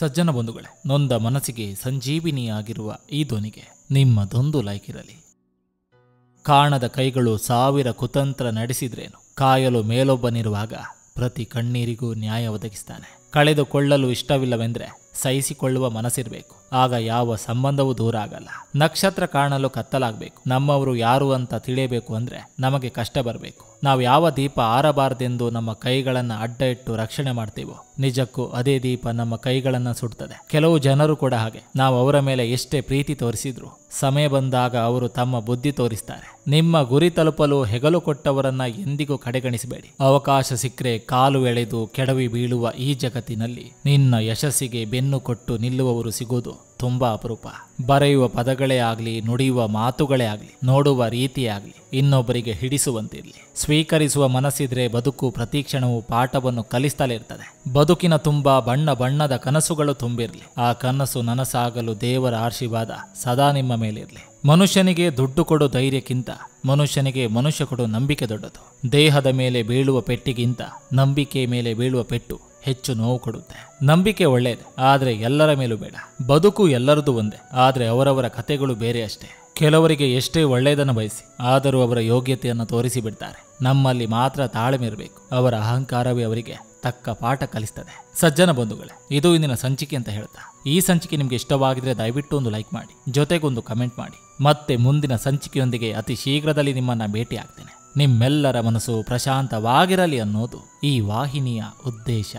ಸಜ್ಜನ ಬಂಧುಗಳೇ ನೊಂದ ಮನಸ್ಸಿಗೆ ಸಂಜೀವಿನಿಯಾಗಿರುವ ಈ ಧ್ವನಿಗೆ ನಿಮ್ಮದೊಂದು ಲೈಕ್ ಇರಲಿ ಕಾಣದ ಕೈಗಳು ಸಾವಿರ ಕುತಂತ್ರ ನಡೆಸಿದ್ರೇನು ಕಾಯಲು ಮೇಲೊಬ್ಬನಿರುವಾಗ ಪ್ರತಿ ಕಣ್ಣೀರಿಗೂ ನ್ಯಾಯ ಒದಗಿಸ್ತಾನೆ ಕಳೆದುಕೊಳ್ಳಲು ಇಷ್ಟವಿಲ್ಲವೆಂದ್ರೆ ಸಹಿಸಿಕೊಳ್ಳುವ ಮನಸ್ಸಿರಬೇಕು ಆಗ ಯಾವ ಸಂಬಂಧವೂ ದೂರ ಆಗಲ್ಲ ನಕ್ಷತ್ರ ಕಾಣಲು ಕತ್ತಲಾಗಬೇಕು ನಮ್ಮವರು ಯಾರು ಅಂತ ತಿಳಿಯಬೇಕು ಅಂದ್ರೆ ನಮಗೆ ಕಷ್ಟ ಬರಬೇಕು ನಾವು ಯಾವ ದೀಪ ಆರಬಾರದೆಂದು ನಮ್ಮ ಕೈಗಳನ್ನು ಅಡ್ಡ ಇಟ್ಟು ರಕ್ಷಣೆ ಮಾಡ್ತೀವೋ ನಿಜಕ್ಕೂ ಅದೇ ದೀಪ ನಮ್ಮ ಕೈಗಳನ್ನು ಸುಡ್ತದೆ ಕೆಲವು ಜನರು ಕೂಡ ಹಾಗೆ ನಾವು ಅವರ ಮೇಲೆ ಎಷ್ಟೇ ಪ್ರೀತಿ ತೋರಿಸಿದ್ರು ಸಮಯ ಬಂದಾಗ ಅವರು ತಮ್ಮ ಬುದ್ಧಿ ತೋರಿಸ್ತಾರೆ ನಿಮ್ಮ ಗುರಿ ತಲುಪಲು ಹೆಗಲು ಕೊಟ್ಟವರನ್ನ ಎಂದಿಗೂ ಕಡೆಗಣಿಸಬೇಡಿ ಅವಕಾಶ ಸಿಕ್ಕರೆ ಕಾಲು ಎಳೆದು ಕೆಡವಿ ಬೀಳುವ ಈ ಜಗತ್ತಿನಲ್ಲಿ ನಿನ್ನ ಯಶಸ್ಸಿಗೆ ಬೆನ್ನು ಕೊಟ್ಟು ನಿಲ್ಲುವವರು ಸಿಗೋದು ತುಂಬ ಅಪರೂಪ ಬರೆಯುವ ಪದಗಳೇ ಆಗಲಿ ನುಡಿಯುವ ಮಾತುಗಳೇ ಆಗಲಿ ನೋಡುವ ರೀತಿಯಾಗಲಿ ಇನ್ನೊಬ್ಬರಿಗೆ ಹಿಡಿಸುವಂತಿರಲಿ ಸ್ವೀಕರಿಸುವ ಮನಸ್ಸಿದ್ರೆ ಬದುಕು ಪ್ರತೀಕ್ಷಣವು ಪಾಠವನ್ನು ಕಲಿಸ್ತಲೇ ಇರ್ತದೆ ಬದುಕಿನ ತುಂಬಾ ಬಣ್ಣ ಬಣ್ಣದ ಕನಸುಗಳು ತುಂಬಿರಲಿ ಆ ಕನಸು ನನಸಾಗಲು ದೇವರ ಆಶೀರ್ವಾದ ಸದಾ ನಿಮ್ಮ ಮೇಲಿರಲಿ ಮನುಷ್ಯನಿಗೆ ದುಡ್ಡು ಕೊಡು ಧೈರ್ಯಕ್ಕಿಂತ ಮನುಷ್ಯನಿಗೆ ಮನುಷ್ಯ ಕೊಡು ನಂಬಿಕೆ ದೊಡ್ಡದು ದೇಹದ ಮೇಲೆ ಬೀಳುವ ಪೆಟ್ಟಿಗಿಂತ ನಂಬಿಕೆ ಮೇಲೆ ಬೀಳುವ ಪೆಟ್ಟು ಹೆಚ್ಚು ನೋವು ಕೊಡುತ್ತೆ ನಂಬಿಕೆ ಒಳ್ಳೆಯದು ಆದರೆ ಎಲ್ಲರ ಮೇಲೂ ಬೇಡ ಬದುಕು ಎಲ್ಲರದು ಒಂದೇ ಆದರೆ ಅವರವರ ಕಥೆಗಳು ಬೇರೆ ಅಷ್ಟೇ ಕೆಲವರಿಗೆ ಎಷ್ಟೇ ಒಳ್ಳೆಯದನ್ನು ಬಯಸಿ ಆದರೂ ಅವರ ಯೋಗ್ಯತೆಯನ್ನು ತೋರಿಸಿ ನಮ್ಮಲ್ಲಿ ಮಾತ್ರ ತಾಳ್ಮೆ ಇರಬೇಕು ಅವರ ಅಹಂಕಾರವೇ ಅವರಿಗೆ ತಕ್ಕ ಪಾಠ ಕಲಿಸ್ತದೆ ಸಜ್ಜನ ಬಂಧುಗಳೇ ಇದು ಇಂದಿನ ಸಂಚಿಕೆ ಅಂತ ಹೇಳ್ತಾ ಈ ಸಂಚಿಕೆ ನಿಮಗೆ ಇಷ್ಟವಾಗಿದ್ರೆ ದಯವಿಟ್ಟು ಒಂದು ಲೈಕ್ ಮಾಡಿ ಜೊತೆಗೊಂದು ಕಮೆಂಟ್ ಮಾಡಿ ಮತ್ತೆ ಮುಂದಿನ ಸಂಚಿಕೆಯೊಂದಿಗೆ ಅತಿ ಶೀಘ್ರದಲ್ಲಿ ನಿಮ್ಮನ್ನ ಭೇಟಿ ಆಗ್ತೇನೆ ನಿಮ್ಮೆಲ್ಲರ ಮನಸ್ಸು ಪ್ರಶಾಂತವಾಗಿರಲಿ ಅನ್ನೋದು ಈ ವಾಹಿನಿಯ ಉದ್ದೇಶ